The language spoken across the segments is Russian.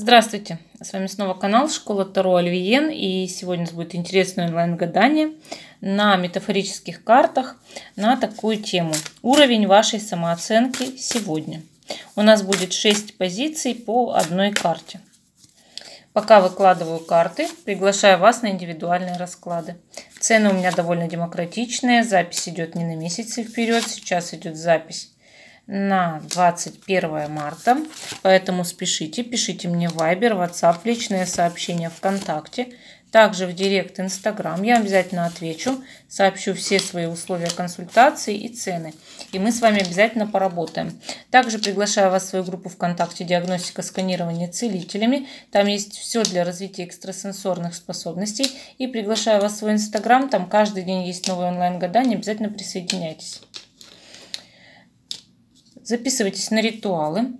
Здравствуйте, с вами снова канал Школа Таро Альвиен и сегодня у нас будет интересное онлайн-гадание на метафорических картах на такую тему. Уровень вашей самооценки сегодня. У нас будет 6 позиций по одной карте. Пока выкладываю карты, приглашаю вас на индивидуальные расклады. Цены у меня довольно демократичные, запись идет не на месяцы вперед, сейчас идет запись на 21 марта. Поэтому спешите, пишите мне вайбер, ватсап, личное сообщение ВКонтакте, также в Директ Инстаграм. Я обязательно отвечу, сообщу все свои условия консультации и цены. И мы с вами обязательно поработаем. Также приглашаю вас в свою группу ВКонтакте «Диагностика сканирования целителями». Там есть все для развития экстрасенсорных способностей. И приглашаю вас в свой Инстаграм. Там каждый день есть новые онлайн-гадания. Обязательно присоединяйтесь. Записывайтесь на ритуалы.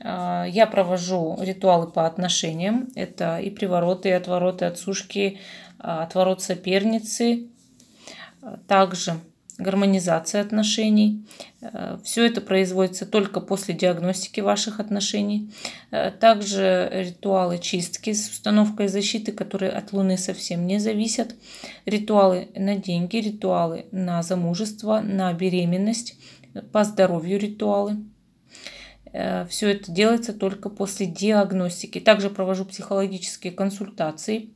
А, я провожу ритуалы по отношениям. Это и привороты, и отвороты, отсушки, а, отворот соперницы. А, также гармонизация отношений. Все это производится только после диагностики ваших отношений. Также ритуалы чистки с установкой защиты, которые от Луны совсем не зависят. Ритуалы на деньги, ритуалы на замужество, на беременность, по здоровью ритуалы. Э, Все это делается только после диагностики. Также провожу психологические консультации.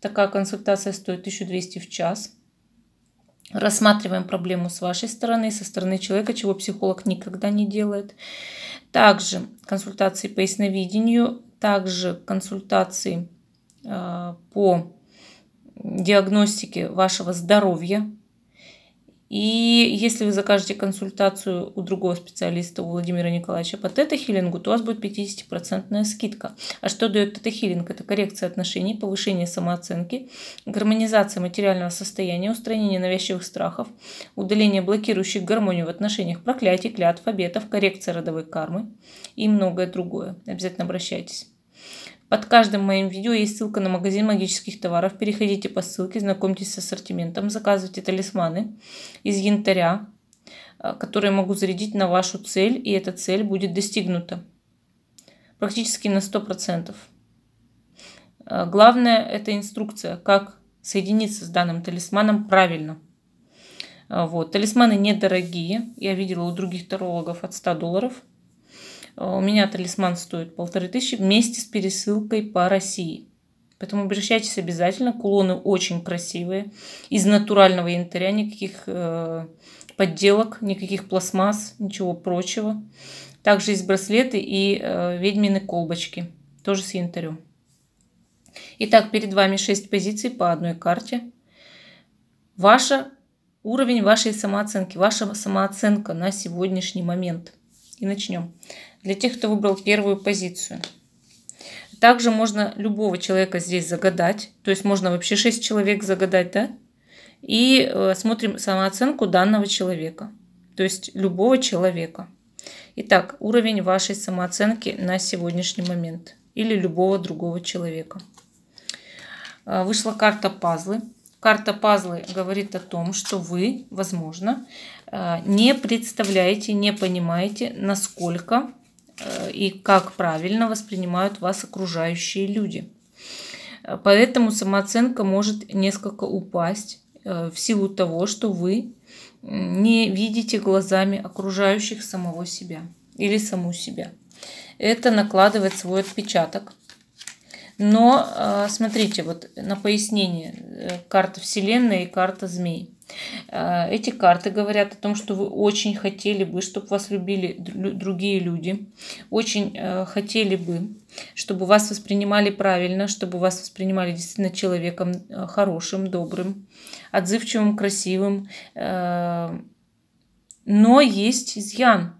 Такая консультация стоит 1200 в час. Рассматриваем проблему с вашей стороны, со стороны человека, чего психолог никогда не делает. Также консультации по ясновидению, также консультации э, по диагностике вашего здоровья, и если вы закажете консультацию у другого специалиста, у Владимира Николаевича по тета-хиллингу, то у вас будет 50% скидка. А что дает тета-хиллинг? Это коррекция отношений, повышение самооценки, гармонизация материального состояния, устранение навязчивых страхов, удаление блокирующих гармонию в отношениях, проклятий, клятв, обетов, коррекция родовой кармы и многое другое. Обязательно обращайтесь. Под каждым моим видео есть ссылка на магазин магических товаров. Переходите по ссылке, знакомьтесь с ассортиментом, заказывайте талисманы из янтаря, э, которые могу зарядить на вашу цель, и эта цель будет достигнута практически на 100%. Э, главное – это инструкция, как соединиться с данным талисманом правильно. Э, вот. Талисманы недорогие. Я видела у других тарологов от 100 долларов – Э, у меня талисман стоит полторы тысячи вместе с пересылкой по России. Поэтому обращайтесь обязательно. Кулоны очень красивые. Из натурального янтаря, никаких э, подделок, никаких пластмасс, ничего прочего. Также есть браслеты и э, ведьмины колбочки. Тоже с янтарем. Итак, перед вами 6 позиций по одной карте. Ваша уровень вашей самооценки, ваша самооценка на сегодняшний момент – и начнем. Для тех, кто выбрал первую позицию. Также можно любого человека здесь загадать. То есть можно вообще 6 человек загадать, да? И э, смотрим самооценку данного человека. То есть любого человека. Итак, уровень вашей самооценки на сегодняшний момент. Или любого другого человека. Э, вышла карта пазлы. Карта пазлы говорит о том, что вы, возможно, э, не представляете, не понимаете, насколько э, и как правильно воспринимают вас окружающие люди. Э, поэтому самооценка может несколько упасть в силу того, что вы не видите глазами окружающих самого себя или саму себя. Это накладывает свой отпечаток но э, смотрите, вот на пояснение э, карта Вселенной и карта Змей. Э, эти карты говорят о том, что вы очень хотели бы, чтобы вас любили другие люди, очень хотели бы, чтобы вас воспринимали правильно, чтобы вас воспринимали действительно человеком хорошим, добрым, отзывчивым, красивым. Но есть изъян,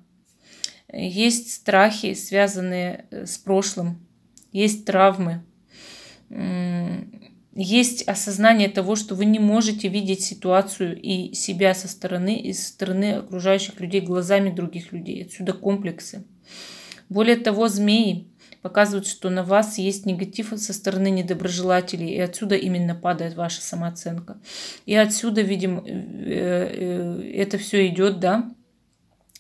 есть страхи, связанные с прошлым, есть травмы, есть осознание того, что вы не можете видеть ситуацию и себя со стороны, и со стороны окружающих людей глазами других людей. Отсюда комплексы. Более того, змеи показывают, что на вас есть негатив со стороны недоброжелателей, и отсюда именно падает ваша самооценка. И отсюда, видим, э, э, э, это все идет, да,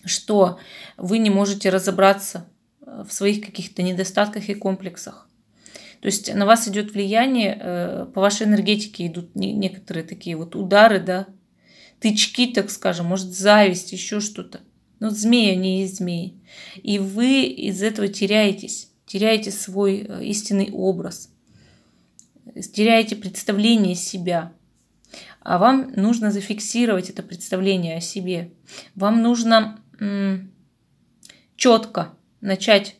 что вы не можете разобраться в своих каких-то недостатках и комплексах. То есть на вас идет влияние, э, по вашей энергетике идут некоторые такие вот удары, да, тычки, так скажем, может зависть, еще что-то. Но ну, змеи, они есть змеи. И вы из этого теряетесь, теряете свой э, истинный образ, теряете представление себя. А вам нужно зафиксировать это представление о себе. Вам нужно четко начать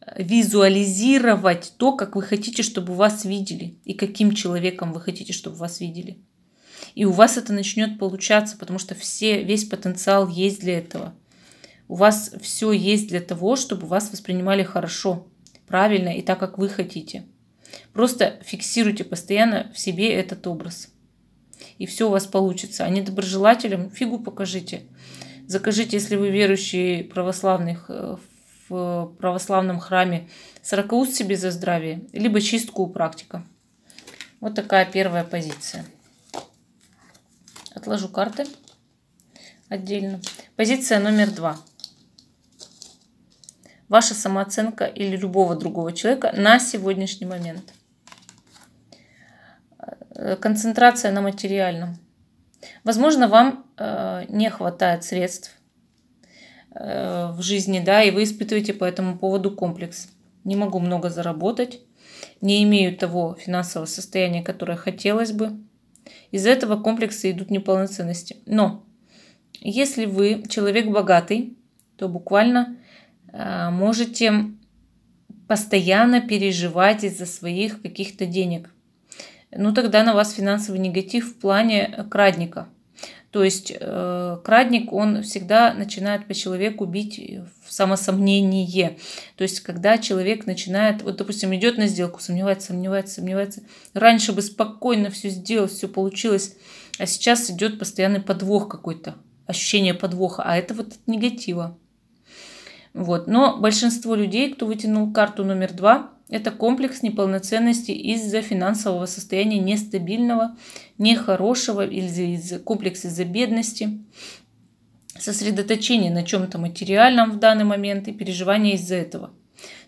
э, визуализировать то, как вы хотите, чтобы вас видели, и каким человеком вы хотите, чтобы вас видели. И у вас это начнет получаться, потому что все, весь потенциал есть для этого. У вас все есть для того, чтобы вас воспринимали хорошо, правильно и так, как вы хотите. Просто фиксируйте постоянно в себе этот образ. И все у вас получится. А недоброжелателям фигу покажите. Закажите, если вы верующие православных э, в э, православном храме сорокауст себе за здравие, либо чистку у практика. Вот такая первая позиция. Отложу карты отдельно. Позиция номер два. Ваша самооценка или любого другого человека на сегодняшний момент. Э, концентрация на материальном. Возможно, вам э, не хватает средств Э, в жизни, да, и вы испытываете по этому поводу комплекс. Не могу много заработать, не имею того финансового состояния, которое хотелось бы. Из-за этого комплекса идут неполноценности. Но если вы человек богатый, то буквально э, можете постоянно переживать из-за своих каких-то денег. Ну тогда на вас финансовый негатив в плане крадника – то есть э, крадник, он всегда начинает по человеку бить в самосомнение. То есть когда человек начинает, вот допустим, идет на сделку, сомневается, сомневается, сомневается. Раньше бы спокойно все сделал, все получилось, а сейчас идет постоянный подвох какой-то, ощущение подвоха, а это вот от негатива. Вот. Но большинство людей, кто вытянул карту номер два, это комплекс неполноценности из-за финансового состояния нестабильного, нехорошего или из комплекс из-за бедности, сосредоточение на чем-то материальном в данный момент и переживание из-за этого.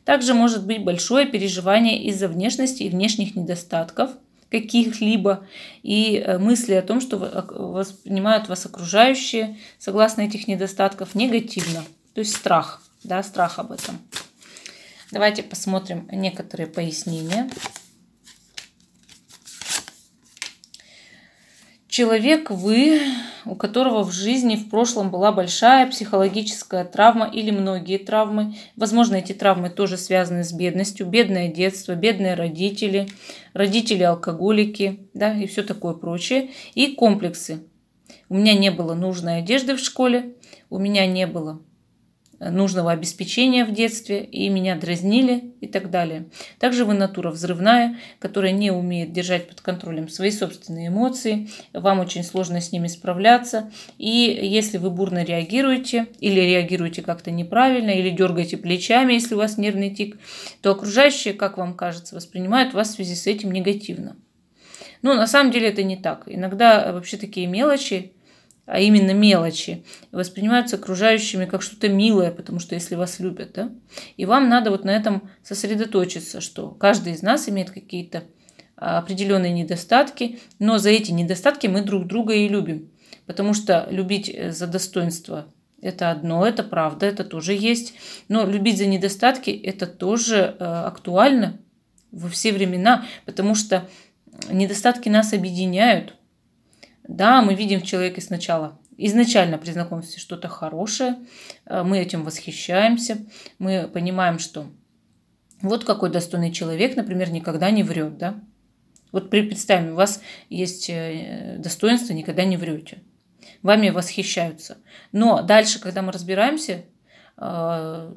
Также может быть большое переживание из-за внешности и внешних недостатков каких-либо и э, мысли о том, что э, воспринимают вас окружающие согласно этих недостатков негативно, то есть страх, да, страх об этом. Давайте посмотрим некоторые пояснения. Человек вы, у которого в жизни в прошлом была большая психологическая травма или многие травмы. Возможно, эти травмы тоже связаны с бедностью. Бедное детство, бедные родители, родители-алкоголики да, и все такое прочее. И комплексы. У меня не было нужной одежды в школе, у меня не было нужного обеспечения в детстве, и меня дразнили и так далее. Также вы натура взрывная, которая не умеет держать под контролем свои собственные эмоции, вам очень сложно с ними справляться, и если вы бурно реагируете, или реагируете как-то неправильно, или дергаете плечами, если у вас нервный тик, то окружающие, как вам кажется, воспринимают вас в связи с этим негативно. Но ну, на самом деле это не так. Иногда э, вообще такие мелочи, а именно мелочи, воспринимаются окружающими как что-то милое, потому что если вас любят, да? И вам надо вот на этом сосредоточиться, что каждый из нас имеет какие-то а, определенные недостатки, но за эти недостатки мы друг друга и любим. Потому что любить э, за достоинство это одно, это правда, это тоже есть. Но любить за недостатки это тоже э, актуально во все времена, потому что недостатки нас объединяют, да, мы видим в человеке сначала изначально при знакомстве что-то хорошее, э, мы этим восхищаемся, мы понимаем, что вот какой достойный человек, например, никогда не врет, да? Вот представим, у вас есть э, достоинство, никогда не врете. Вами восхищаются. Но дальше, когда мы разбираемся, э,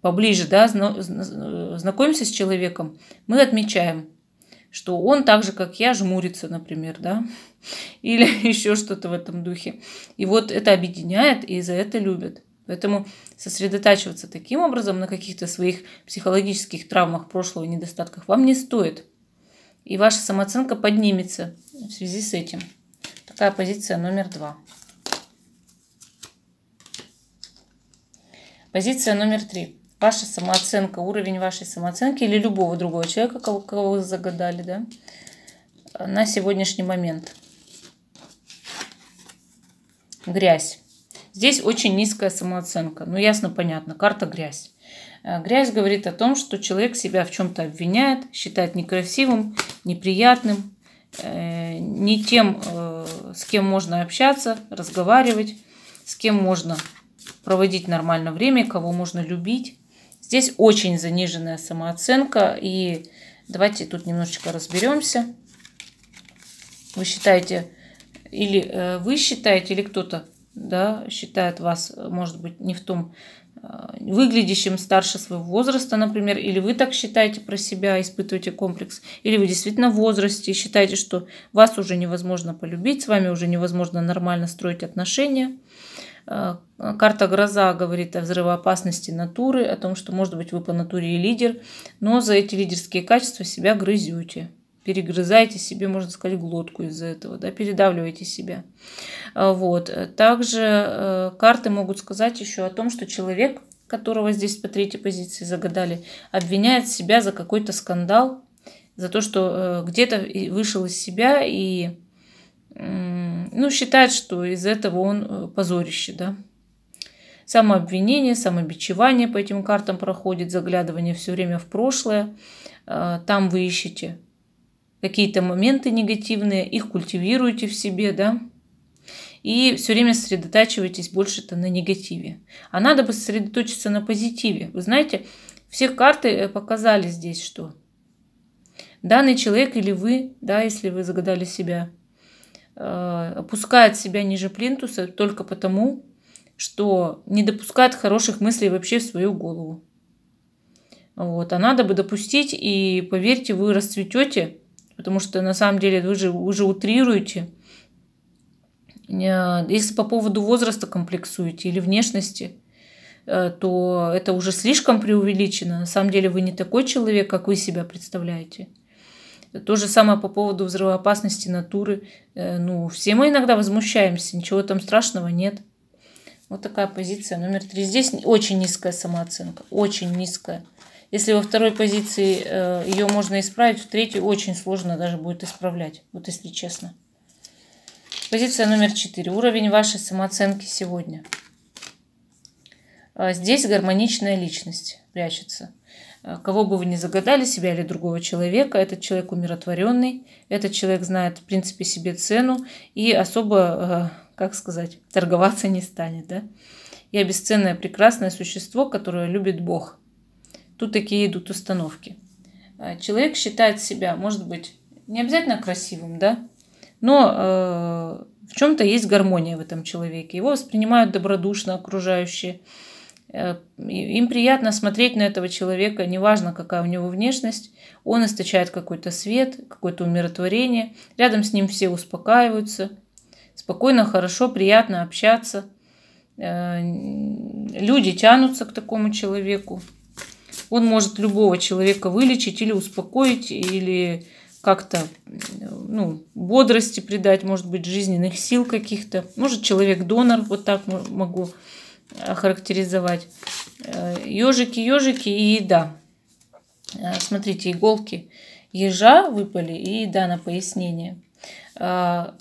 поближе, да, знакомимся с человеком, мы отмечаем, что он так же, как я, жмурится, например, да, или еще что-то в этом духе. И вот это объединяет, и за это любят. Поэтому сосредотачиваться таким образом на каких-то своих психологических травмах прошлого, и недостатках вам не стоит. И ваша самооценка поднимется в связи с этим. Такая позиция номер два. Позиция номер три ваша самооценка, уровень вашей самооценки или любого другого человека, кого, кого вы загадали, да, на сегодняшний момент. Грязь. Здесь очень низкая самооценка. Ну, ясно, понятно. Карта грязь. Э, грязь говорит о том, что человек себя в чем-то обвиняет, считает некрасивым, неприятным, э, не тем, э, с кем можно общаться, разговаривать, с кем можно проводить нормально время, кого можно любить. Здесь очень заниженная самооценка. И давайте тут немножечко разберемся. Вы считаете, или э, вы считаете, или кто-то да, считает вас, может быть, не в том э, выглядящим старше своего возраста, например, или вы так считаете про себя, испытываете комплекс, или вы действительно в возрасте считаете, что вас уже невозможно полюбить, с вами уже невозможно нормально строить отношения – Э, карта «Гроза» говорит о взрывоопасности натуры, о том, что, может быть, вы по натуре и лидер, но за эти лидерские качества себя грызете. Перегрызаете себе, можно сказать, глотку из-за этого, да, передавливаете себя. Э, вот. Также э, карты могут сказать еще о том, что человек, которого здесь по третьей позиции загадали, обвиняет себя за какой-то скандал, за то, что где-то вышел из себя и ну, считает, что из этого он э, позорище, да. Самообвинение, самобичевание по этим картам проходит, заглядывание все время в прошлое. Э, там вы ищете какие-то моменты негативные, их культивируете в себе, да, и все время сосредотачиваетесь больше-то на негативе. А надо бы сосредоточиться на позитиве. Вы знаете, все карты э, показали здесь, что данный человек или вы, да, если вы загадали себя – Э, опускает себя ниже плинтуса только потому, что не допускает хороших мыслей вообще в свою голову. Вот. А надо бы допустить, и поверьте, вы расцветете, потому что на самом деле вы же уже утрируете. Э, если по поводу возраста комплексуете или внешности, э, то это уже слишком преувеличено. На самом деле вы не такой человек, как вы себя представляете. То же самое по поводу взрывоопасности натуры. Э, ну, все мы иногда возмущаемся, ничего там страшного нет. Вот такая позиция номер три. Здесь очень низкая самооценка, очень низкая. Если во второй позиции э, ее можно исправить, в третью очень сложно даже будет исправлять, вот если честно. Позиция номер четыре. Уровень вашей самооценки сегодня – а, здесь гармоничная личность прячется. А, кого бы вы ни загадали, себя или другого человека, этот человек умиротворенный, этот человек знает, в принципе, себе цену и особо, а, как сказать, торговаться не станет. Да? Я бесценное, прекрасное существо, которое любит Бог. Тут такие идут установки. Человек считает себя, может быть, не обязательно красивым, да, но э, в чем-то есть гармония в этом человеке. Его воспринимают добродушно окружающие. Э, им приятно смотреть на этого человека, неважно, какая у него внешность. Он источает какой-то свет, какое-то умиротворение. Рядом с ним все успокаиваются. Спокойно, хорошо, приятно общаться. Э, люди тянутся к такому человеку. Он может любого человека вылечить или успокоить, или как-то ну, бодрости придать, может быть, жизненных сил каких-то. Может, человек-донор, вот так могу охарактеризовать. Ежики, э, ежики и еда. Э, смотрите, иголки ежа выпали и еда на пояснение. Э,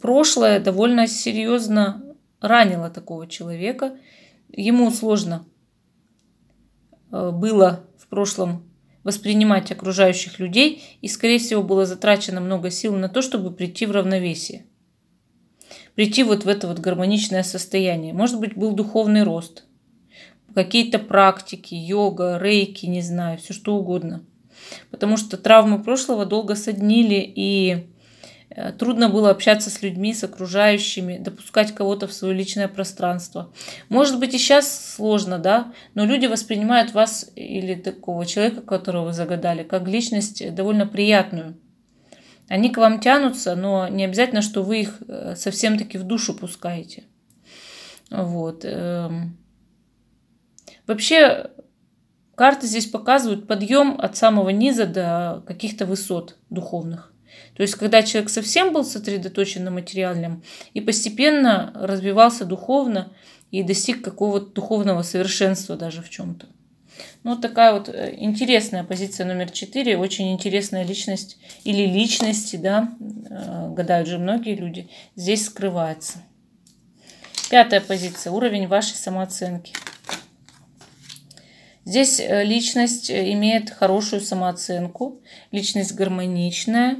прошлое довольно серьезно ранило такого человека. Ему сложно было в прошлом воспринимать окружающих людей, и, скорее всего, было затрачено много сил на то, чтобы прийти в равновесие прийти вот в это вот гармоничное состояние. Может быть, был духовный рост, какие-то практики, йога, рейки, не знаю, все что угодно. Потому что травмы прошлого долго соднили, и э, трудно было общаться с людьми, с окружающими, допускать кого-то в свое личное пространство. Может быть, и сейчас сложно, да, но люди воспринимают вас или такого человека, которого вы загадали, как личность довольно приятную – они к вам тянутся, но не обязательно, что вы их э, совсем-таки в душу пускаете. Вот. Эм. Вообще, карты здесь показывают подъем от самого низа до каких-то высот духовных. То есть, когда человек совсем был сосредоточен на материальном и постепенно развивался духовно и достиг какого-то духовного совершенства даже в чем-то. Ну, вот такая вот э, интересная позиция номер четыре очень интересная личность или личности, да, э, гадают же многие люди, здесь скрывается. Пятая позиция, уровень вашей самооценки. Здесь э, личность имеет хорошую самооценку, личность гармоничная,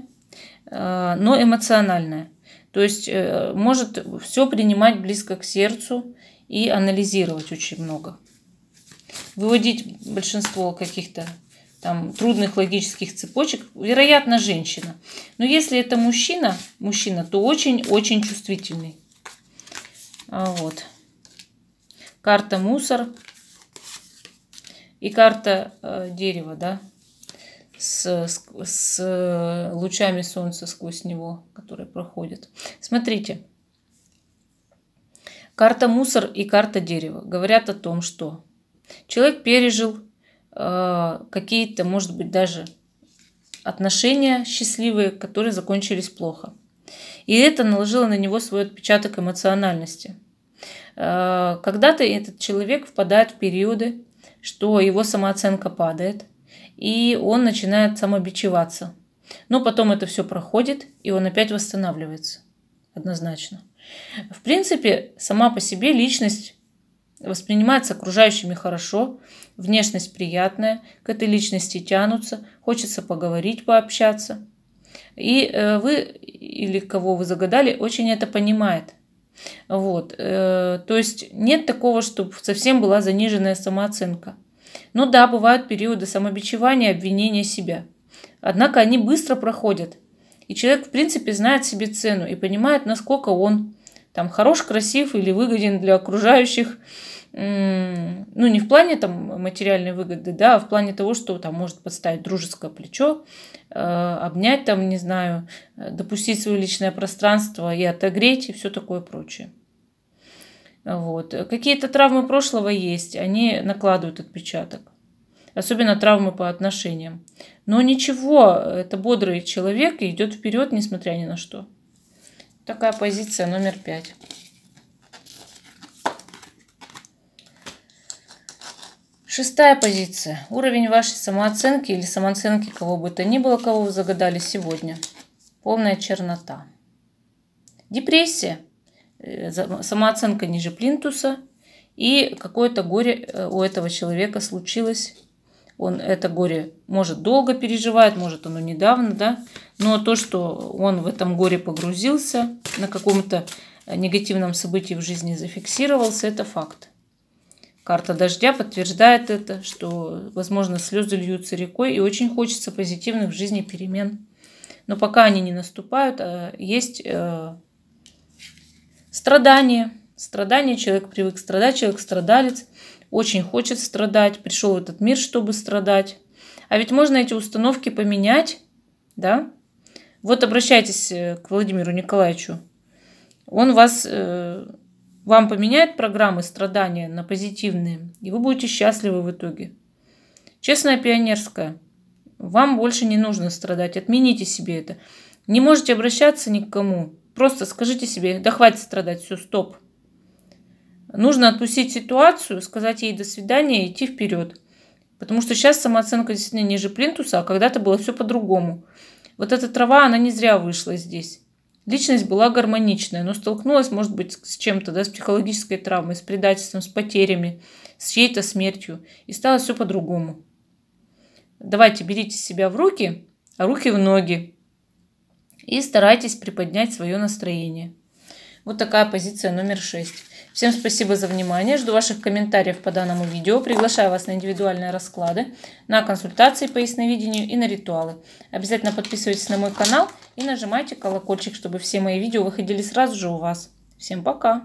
но эмоциональная. То есть может все принимать близко к сердцу и анализировать очень много выводить большинство каких-то там, трудных логических цепочек, вероятно, женщина. Но если это мужчина, мужчина, то очень-очень чувствительный. А вот. Карта мусор и карта э, дерева, да, с, с, с лучами солнца сквозь него, которые проходят. Смотрите, карта мусор и карта дерева говорят о том, что Человек пережил э, какие-то, может быть, даже отношения счастливые, которые закончились плохо. И это наложило на него свой отпечаток эмоциональности. Э, когда-то этот человек впадает в периоды, что его самооценка падает, и он начинает самобичеваться. Но потом это все проходит, и он опять восстанавливается. Однозначно. В принципе, сама по себе личность воспринимается окружающими хорошо, внешность приятная, к этой личности тянутся, хочется поговорить, пообщаться. И э, вы или кого вы загадали, очень это понимает. Вот. Э, то есть нет такого, чтобы совсем была заниженная самооценка. Ну да, бывают периоды самобичевания, обвинения себя. Однако они быстро проходят. И человек, в принципе, знает себе цену и понимает, насколько он там хорош, красив или выгоден для окружающих, ну, не в плане там материальной выгоды, да, а в плане того, что там может подставить дружеское плечо, э, обнять там, не знаю, э, допустить свое личное пространство и отогреть и все такое прочее. Вот. Какие-то травмы прошлого есть, они накладывают отпечаток. Особенно травмы по отношениям. Но ничего, это бодрый человек и идет вперед, несмотря ни на что. Такая позиция номер пять. Шестая позиция. Уровень вашей самооценки или самооценки кого бы то ни было, кого вы загадали сегодня. Полная чернота. Депрессия. Э, самооценка ниже плинтуса. И какое-то горе э, у этого человека случилось он это горе может долго переживает, может оно недавно, да, но то, что он в этом горе погрузился, на каком-то негативном событии в жизни зафиксировался, это факт. Карта дождя подтверждает это, что, возможно, слезы льются рекой, и очень хочется позитивных в жизни перемен. Но пока они не наступают, а есть э, страдания. Страдания, человек привык страдать, человек страдалец – очень хочет страдать, пришел в этот мир, чтобы страдать. А ведь можно эти установки поменять, да? Вот обращайтесь э, к Владимиру Николаевичу. Он вас, э, вам поменяет программы страдания на позитивные, и вы будете счастливы в итоге. Честная пионерская. Вам больше не нужно страдать. Отмените себе это. Не можете обращаться ни к кому. Просто скажите себе, да хватит страдать, все, стоп. Нужно отпустить ситуацию, сказать ей «до свидания» и идти вперед. Потому что сейчас самооценка действительно ниже плинтуса, а когда-то было все по-другому. Вот эта трава, она не зря вышла здесь. Личность была гармоничная, но столкнулась, может быть, с чем-то, да, с психологической травмой, с предательством, с потерями, с чьей-то смертью. И стало все по-другому. Давайте берите себя в руки, а руки в ноги. И старайтесь приподнять свое настроение. Вот такая позиция номер шесть. Всем спасибо за внимание. Жду ваших комментариев по данному видео. Приглашаю вас на индивидуальные расклады, на консультации по ясновидению и на ритуалы. Обязательно подписывайтесь на мой канал и нажимайте колокольчик, чтобы все мои видео выходили сразу же у вас. Всем пока!